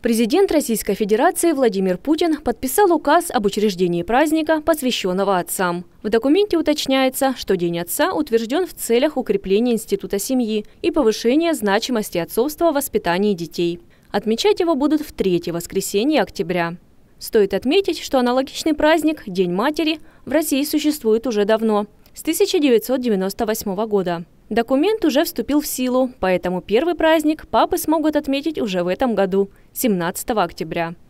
Президент Российской Федерации Владимир Путин подписал указ об учреждении праздника, посвященного отцам. В документе уточняется, что День отца утвержден в целях укрепления института семьи и повышения значимости отцовства в воспитании детей. Отмечать его будут в третье воскресенье октября. Стоит отметить, что аналогичный праздник, День матери, в России существует уже давно, с 1998 года. Документ уже вступил в силу, поэтому первый праздник папы смогут отметить уже в этом году, 17 октября.